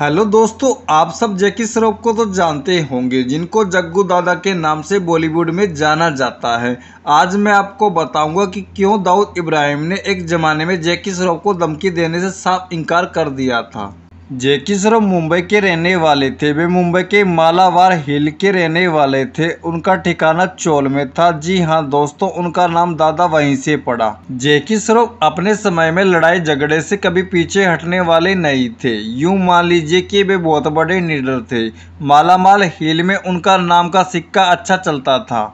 hello दोस्तों आप सब जैकी श्रॉफ को तो जानते होंगे जिनको जग्गू दादा के नाम से बॉलीवुड में जाना जाता है आज मैं आपको बताऊंगा कि क्यों दाऊद इब्राहिम ने एक ज़माने में जैकी श्रॉफ को धमकी देने से साफ इनकार कर दिया था जेकी श्रॉफ मुंबई के रहने वाले थे वे मुंबई के मालावार हिल के रहने वाले थे उनका ठिकाना चोल में था जी हाँ दोस्तों उनका नाम दादा वहीं से पड़ा जेकी श्रॉफ अपने समय में लड़ाई झगड़े से कभी पीछे हटने वाले नहीं थे यूं मान लीजिए कि वे बहुत बड़े लीडर थे मालामाल हिल में उनका नाम का सिक्का अच्छा चलता था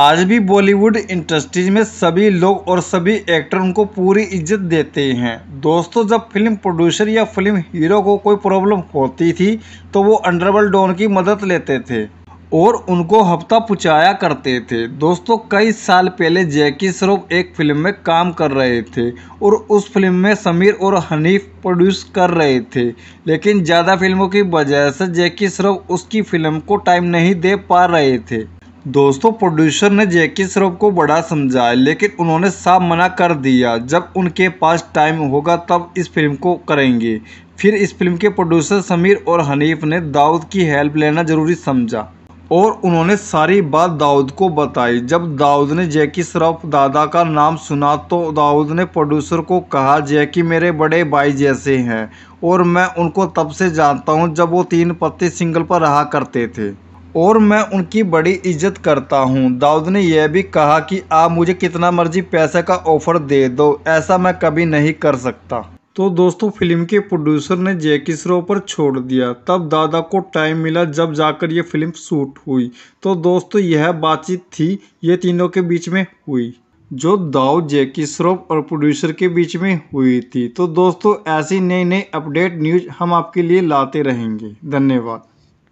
आज भी बॉलीवुड इंडस्ट्रीज में सभी लोग और सभी एक्टर उनको पूरी इज्जत देते हैं दोस्तों जब फिल्म प्रोड्यूसर या फिल्म हीरो को कोई प्रॉब्लम होती थी तो वो अंडरवर्ल्ड डॉन की मदद लेते थे और उनको हफ्ता पुचाया करते थे दोस्तों कई साल पहले जैकी श्रॉफ एक फिल्म में काम कर रहे थे और उस फिल्म में समीर और हनीफ प्रोड्यूस कर रहे थे लेकिन ज़्यादा फिल्मों की वजह से जैकी श्रॉफ उसकी फिल्म को टाइम नहीं दे पा रहे थे दोस्तों प्रोड्यूसर ने जैकी श्रॉफ को बड़ा समझाया लेकिन उन्होंने साफ मना कर दिया जब उनके पास टाइम होगा तब इस फिल्म को करेंगे फिर इस फिल्म के प्रोड्यूसर समीर और हनीफ ने दाऊद की हेल्प लेना ज़रूरी समझा और उन्होंने सारी बात दाऊद को बताई जब दाऊद ने जैकी श्रॉफ दादा का नाम सुना तो दाऊद ने प्रोड्यूसर को कहा जैकी मेरे बड़े भाई जैसे हैं और मैं उनको तब से जानता हूँ जब वो तीन पत्ते सिंगल पर रहा करते थे और मैं उनकी बड़ी इज्जत करता हूँ दाऊद ने यह भी कहा कि आप मुझे कितना मर्जी पैसे का ऑफ़र दे दो ऐसा मैं कभी नहीं कर सकता तो दोस्तों फिल्म के प्रोड्यूसर ने जैकी श्रो पर छोड़ दिया तब दादा को टाइम मिला जब जाकर यह फिल्म शूट हुई तो दोस्तों यह बातचीत थी ये तीनों के बीच में हुई जो दाऊद जैकी श्रॉफ और प्रोड्यूसर के बीच में हुई थी तो दोस्तों ऐसी नई नई अपडेट न्यूज हम आपके लिए लाते रहेंगे धन्यवाद